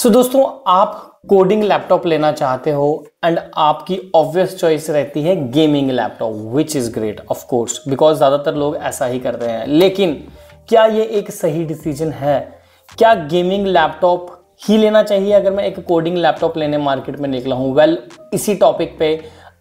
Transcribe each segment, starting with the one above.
सो so, दोस्तों आप coding laptop लेना चाहते हो एंड आपकी ऑब्वियस चॉइस रहती है gaming laptop which is great of course because ज़्यादातर लोग ऐसा ही करते हैं लेकिन क्या ये एक सही डिसीजन है क्या गेमिंग लैपटॉप ही लेना चाहिए अगर मैं एक कोडिंग लैपटॉप लेने मार्केट में निकला हूँ वेल well, इसी टॉपिक पे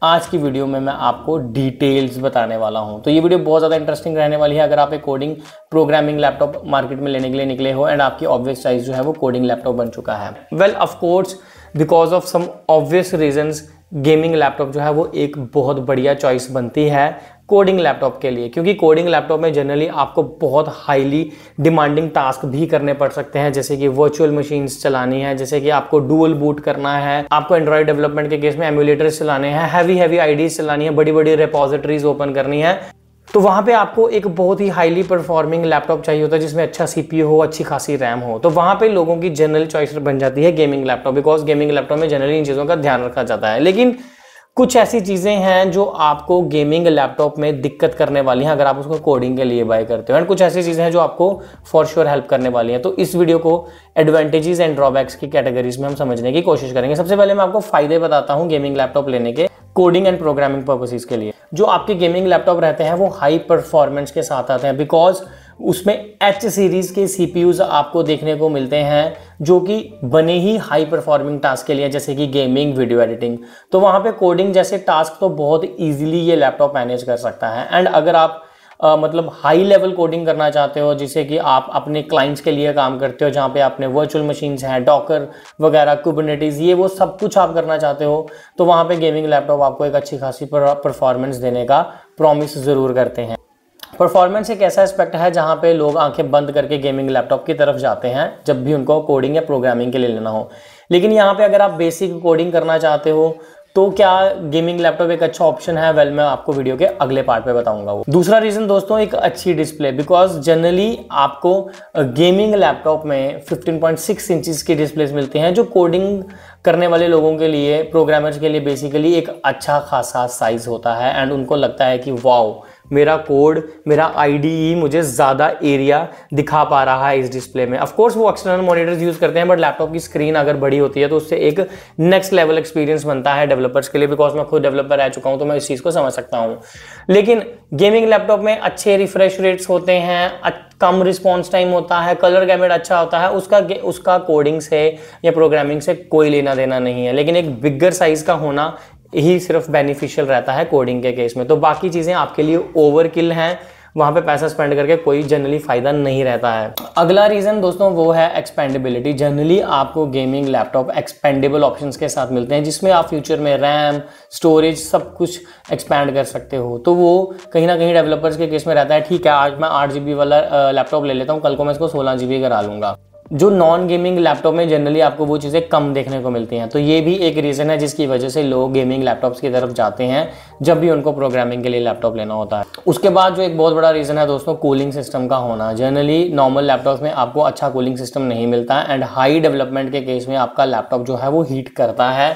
आज की वीडियो में मैं आपको डिटेल्स बताने वाला हूं तो ये वीडियो बहुत ज़्यादा इंटरेस्टिंग रहने वाली है अगर आप एक कोडिंग प्रोग्रामिंग लैपटॉप मार्केट में लेने के लिए निकले हो एंड आपकी ऑब्वियस साइज जो है वो कोडिंग लैपटॉप बन चुका है well of course because of some obvious reasons gaming laptop जो है वो एक बहुत बढ़िया चॉइस बनती है कोडिंग लैपटॉप के लिए क्योंकि कोडिंग लैपटॉप में जनरली आपको बहुत हाईली डिमांडिंग टास्क भी करने पड़ सकते हैं जैसे कि वर्चुअल मशीन्स चलानी है जैसे कि आपको डुअल बूट करना है आपको एंड्रॉइड डेवलपमेंट के केस में एम्यूलेटर्स चलाने हैं हैवी हैवी आईडीज चलानी है बड़ी बड़ी रेपोजिटरीज ओपन करनी है तो वहां पे आपको एक बहुत ही हाईली परफॉर्मिंग लैपटॉप चाहिए होता है जिसमें अच्छा सीपीयू हो अच्छी खासी रैम हो तो वहाँ पे लोगों की जनरल चॉइस बन जाती है gaming laptop because gaming laptop में जनरली इन चीज़ों का ध्यान रखा जाता है लेकिन कुछ ऐसी चीज़ें हैं जो आपको गेमिंग लैपटॉप में दिक्कत करने वाली हैं अगर आप उसको कोडिंग के लिए बाय करते हो एंड कुछ ऐसी चीज़ें हैं जो आपको फॉर श्योर हेल्प करने वाली हैं तो इस वीडियो को एडवांटेजेस एंड ड्रॉबैक्स की कैटेगरीज में हम समझने की कोशिश करेंगे सबसे पहले मैं आपको फायदे बताता हूँ गेमिंग लैपटॉप लेने के कोडिंग एंड प्रोग्रामिंग पर्पसेज के लिए जो आपके गेमिंग लैपटॉप रहते हैं वो हाई परफॉर्मेंस के साथ आते हैं बिकॉज उसमें एच सीरीज़ के सी आपको देखने को मिलते हैं जो कि बने ही हाई परफॉर्मिंग टास्क के लिए जैसे कि गेमिंग वीडियो एडिटिंग तो वहाँ पे कोडिंग जैसे टास्क तो बहुत इजीली ये लैपटॉप मैनेज कर सकता है एंड अगर आप आ, मतलब हाई लेवल कोडिंग करना चाहते हो जिसे कि आप अपने क्लाइंट्स के लिए काम करते हो जहाँ पे आपने वर्चुअल मशीन्स हैं डॉकर वगैरह कुबनेटिज ये वो सब कुछ आप करना चाहते हो तो वहाँ पे गेमिंग लैपटॉप आपको एक अच्छी खासी परफॉर्मेंस देने का प्रॉमिस ज़रूर करते हैं परफॉर्मेंस एक ऐसा एस्पेक्ट है जहाँ पे लोग आंखें बंद करके गेमिंग लैपटॉप की तरफ जाते हैं जब भी उनको कोडिंग या प्रोग्रामिंग के लिए लेना हो लेकिन यहाँ पे अगर आप बेसिक कोडिंग करना चाहते हो तो क्या गेमिंग लैपटॉप एक अच्छा ऑप्शन है वेल मैं आपको वीडियो के अगले पार्ट में बताऊंगा वो दूसरा रीज़न दोस्तों एक अच्छी डिस्प्ले बिकॉज जनरली आपको गेमिंग लैपटॉप में 15.6 पॉइंट इंचज की डिस्प्लेस मिलती हैं जो कोडिंग करने वाले लोगों के लिए प्रोग्रामर्स के लिए बेसिकली एक अच्छा खासा साइज़ होता है एंड उनको लगता है कि वाओ मेरा कोड मेरा आई e मुझे ज़्यादा एरिया दिखा पा रहा है इस डिस्प्ले में ऑफकोर्स वो एक्सटर्नल मॉनिटर्स यूज़ करते हैं बट लैपटॉप की स्क्रीन अगर बड़ी होती है तो उससे एक नेक्स्ट लेवल एक्सपीरियंस बनता है डेवलपर्स के लिए बिकॉज मैं खुद डेवलपर रह चुका हूँ तो मैं इस चीज़ को समझ सकता हूँ लेकिन गेमिंग लैपटॉप में अच्छे रिफ्रेश रेट्स होते हैं कम रिस्पॉन्स टाइम होता है कलर गैमेट अच्छा होता है उसका उसका कोडिंग से या प्रोग्रामिंग से कोई लेना देना नहीं है लेकिन एक बिगर साइज़ का होना ही सिर्फ बेनिफिशियल रहता है कोडिंग के केस में तो बाकी चीज़ें आपके लिए ओवरकिल हैं वहाँ पे पैसा स्पेंड करके कोई जनरली फ़ायदा नहीं रहता है अगला रीज़न दोस्तों वो है एक्सपेंडेबिलिटी जनरली आपको गेमिंग लैपटॉप एक्सपेंडेबल ऑप्शंस के साथ मिलते हैं जिसमें आप फ्यूचर में रैम स्टोरेज सब कुछ एक्सपेंड कर सकते हो तो वो कहीं ना कहीं डेवलपर्स के केस में रहता है ठीक है आज मैं आठ वाला लैपटॉप ले लेता हूँ कल को मैं इसको सोलह करा लूँगा जो नॉन गेमिंग लैपटॉप में जनरली आपको वो चीज़ें कम देखने को मिलती हैं तो ये भी एक रीज़न है जिसकी वजह से लोग गेमिंग लैपटॉप्स की तरफ जाते हैं जब भी उनको प्रोग्रामिंग के लिए लैपटॉप लेना होता है उसके बाद जो एक बहुत बड़ा रीज़न है दोस्तों कूलिंग सिस्टम का होना जनरली नॉर्मल लैपटॉप में आपको अच्छा कूलिंग सिस्टम नहीं मिलता एंड हाई डेवलपमेंट के केस में आपका लैपटॉप जो है वो हीट करता है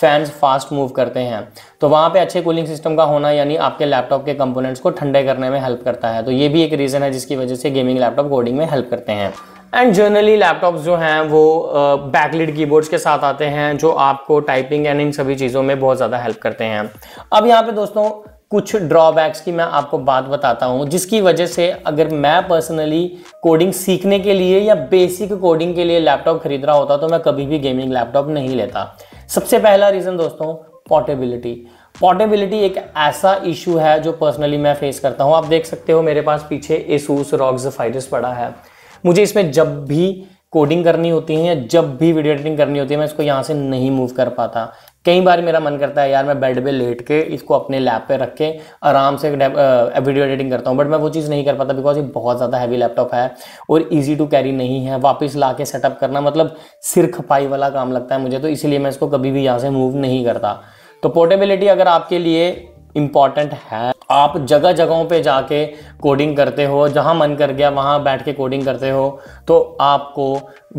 फैंस फास्ट मूव करते हैं तो वहाँ पे अच्छे कूलिंग सिस्टम का होना यानी आपके लैपटॉप के कंपोनेंट्स को ठंडे करने में हेल्प करता है तो ये भी एक रीज़न है जिसकी वजह से गेमिंग लैपटॉप कोडिंग में हेल्प करते हैं एंड जनरली लैपटॉप्स जो हैं वो बैकलिड uh, कीबोर्ड्स के साथ आते हैं जो आपको टाइपिंग एंड इन सभी चीज़ों में बहुत ज़्यादा हेल्प करते हैं अब यहाँ पे दोस्तों कुछ ड्रॉबैक्स की मैं आपको बात बताता हूँ जिसकी वजह से अगर मैं पर्सनली कोडिंग सीखने के लिए या बेसिक कोडिंग के लिए लैपटॉप खरीद रहा होता तो मैं कभी भी गेमिंग लैपटॉप नहीं लेता सबसे पहला रीज़न दोस्तों पोर्टेबिलिटी पोर्टेबिलिटी एक ऐसा इशू है जो पर्सनली मैं फेस करता हूँ आप देख सकते हो मेरे पास पीछे एसूस रॉक्स फाइटस पड़ा है मुझे इसमें जब भी कोडिंग करनी होती है या जब भी वीडियो एडिटिंग करनी होती है मैं इसको यहाँ से नहीं मूव कर पाता कई बार मेरा मन करता है यार मैं बेड पे लेट के इसको अपने लैप पे रख के आराम से वीडियो एडिटिंग करता हूँ बट मैं वो चीज़ नहीं कर पाता बिकॉज ये बहुत ज़्यादा हैवी लैपटॉप है और इजी टू कैरी नहीं है वापस ला के सेटअप करना मतलब सिर खपाई वाला काम लगता है मुझे तो इसीलिए मैं इसको कभी भी यहाँ से मूव नहीं करता तो पोर्टेबिलिटी अगर आपके लिए इम्पॉर्टेंट है आप जगह जगहों पे जाके कोडिंग करते हो जहाँ मन कर गया वहाँ बैठ के कोडिंग करते हो तो आपको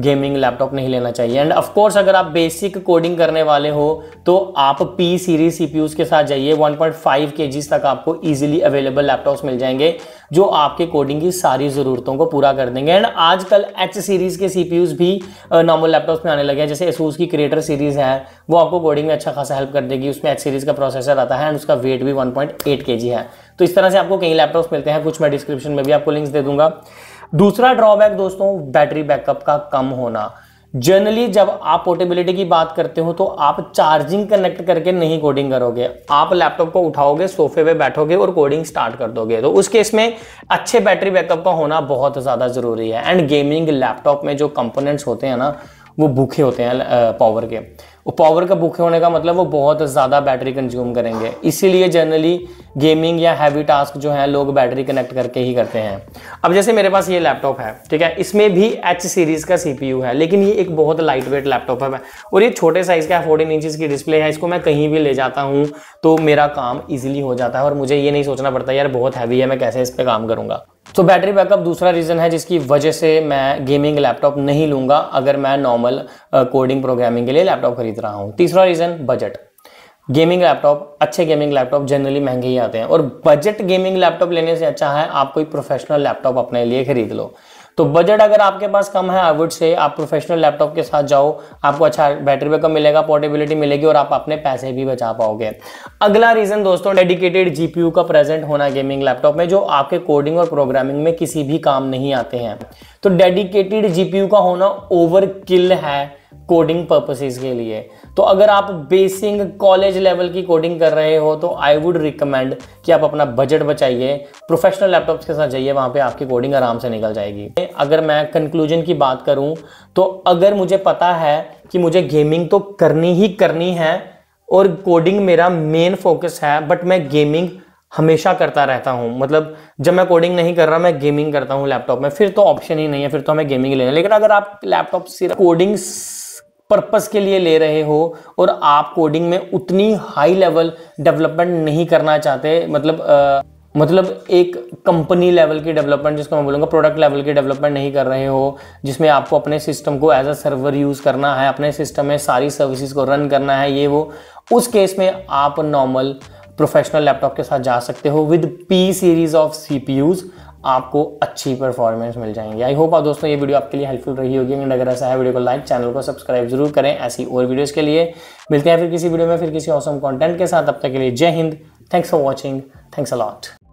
गेमिंग लैपटॉप नहीं लेना चाहिए एंड ऑफ कोर्स अगर आप बेसिक कोडिंग करने वाले हो तो आप पी सीरीज सी के साथ जाइए 1.5 पॉइंट तक आपको ईजिली अवेलेबल लैपटॉप्स मिल जाएंगे जो आपके कोडिंग की सारी ज़रूरतों को पूरा कर देंगे एंड आजकल एच सीरीज़ के सी भी नॉर्मल लैपटॉप्स में आने लगे हैं जैसे एसूस की क्रिएटर सीरीज़ है वो आपको कोडिंग में अच्छा खासा हेल्प कर देगी उसमें एच सीरीज़ का प्रोसेसर आता है एंड उसका वेट भी वन पॉइंट है तो इस तरह से आपको कई लैपटॉप्स मिलते हैं कुछ मैं डिस्क्रिप्शन में भी आपको लिंक्स दे दूंगा दूसरा ड्रॉबैक दोस्तों बैटरी बैकअप का कम होना जनरली जब आप पोर्टेबिलिटी की बात करते हो तो आप चार्जिंग कनेक्ट करके नहीं कोडिंग करोगे आप लैपटॉप को उठाओगे सोफे पे बैठोगे और कोडिंग स्टार्ट कर दोगे तो उस केस में अच्छे बैटरी बैकअप का होना बहुत ज़्यादा ज़रूरी है एंड गेमिंग लैपटॉप में जो कंपोनेंट्स होते हैं ना वो भूखे होते हैं पावर के पावर का भूखे होने का मतलब वो बहुत ज़्यादा बैटरी कंज्यूम करेंगे इसीलिए जनरली गेमिंग या हैवी टास्क जो हैं लोग बैटरी कनेक्ट करके ही करते हैं अब जैसे मेरे पास ये लैपटॉप है ठीक है इसमें भी एच सीरीज़ का सी है लेकिन ये एक बहुत लाइट वेट लैपटॉप है और ये छोटे साइज़ का फोर्टीन इंचज़ की डिस्प्ले है इसको मैं कहीं भी ले जाता हूँ तो मेरा काम ईजिली हो जाता है और मुझे ये नहीं सोचना पड़ता यार बहुत हैवी है मैं कैसे इस पर काम करूँगा तो बैटरी बैकअप दूसरा रीज़न है जिसकी वजह से मैं गेमिंग लैपटॉप नहीं लूँगा अगर मैं नॉर्मल कोडिंग प्रोग्रामिंग के लिए लैपटॉप खरीद रहा हूँ तीसरा रीज़न बजट गेमिंग लैपटॉप अच्छे गेमिंग लैपटॉप जनरली महंगे ही आते हैं और बजट गेमिंग लैपटॉप लेने से अच्छा है आप कोई प्रोफेशनल लैपटॉप अपने लिए खरीद लो तो बजट अगर आपके पास कम है आई वुड से आप प्रोफेशनल लैपटॉप के साथ जाओ आपको अच्छा बैटरी बैकअप मिलेगा पोर्टेबिलिटी मिलेगी और आप अपने पैसे भी बचा पाओगे अगला रीजन दोस्तों डेडिकेटेड जीपीयू का प्रेजेंट होना गेमिंग लैपटॉप में जो आपके कोडिंग और प्रोग्रामिंग में किसी भी काम नहीं आते हैं तो डेडिकेटेड जीपीयू का होना ओवर है कोडिंग पर्पसेस के लिए तो अगर आप बेसिंग कॉलेज लेवल की कोडिंग कर रहे हो तो आई वुड रिकमेंड कि आप अपना बजट बचाइए प्रोफेशनल लैपटॉप्स के साथ जाइए वहाँ पे आपकी कोडिंग आराम से निकल जाएगी अगर मैं कंक्लूजन की बात करूँ तो अगर मुझे पता है कि मुझे गेमिंग तो करनी ही करनी है और कोडिंग मेरा मेन फोकस है बट मैं गेमिंग हमेशा करता रहता हूँ मतलब जब मैं कोडिंग नहीं कर रहा मैं गेमिंग करता हूँ लैपटॉप में फिर तो ऑप्शन ही नहीं है फिर तो हमें गेमिंग लेना लेकिन अगर आप लैपटॉप सिर्फ कोडिंग पर्पस के लिए ले रहे हो और आप कोडिंग में उतनी हाई लेवल डेवलपमेंट नहीं करना चाहते मतलब आ, मतलब एक कंपनी लेवल की डेवलपमेंट जिसको मैं बोलूँगा प्रोडक्ट लेवल की डेवलपमेंट नहीं कर रहे हो जिसमें आपको अपने सिस्टम को एज अ सर्वर यूज़ करना है अपने सिस्टम में सारी सर्विसेज को रन करना है ये वो उस केस में आप नॉर्मल प्रोफेशनल लैपटॉप के साथ जा सकते हो with P series of C आपको अच्छी परफॉर्मेंस मिल जाएंगी आई होप आप दोस्तों ये वीडियो आपके लिए हेल्पफुल रही होगी एंड अगर ऐसा है वीडियो को लाइक चैनल को सब्सक्राइब जरूर करें ऐसी और वीडियोस के लिए मिलते हैं फिर किसी वीडियो में फिर किसी औसम कॉन्टेंट के साथ अब तक के लिए जय हिंद thanks for watching thanks allot